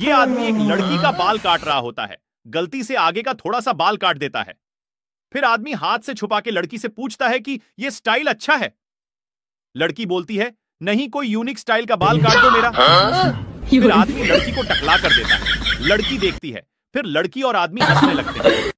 ये आदमी एक लड़की का बाल काट रहा होता है गलती से आगे का थोड़ा सा बाल काट देता है फिर आदमी हाथ से छुपा के लड़की से पूछता है कि यह स्टाइल अच्छा है लड़की बोलती है नहीं कोई यूनिक स्टाइल का बाल काट दो मेरा फिर आदमी लड़की को टकला कर देता है लड़की देखती है फिर लड़की और आदमी हंसने लगते हैं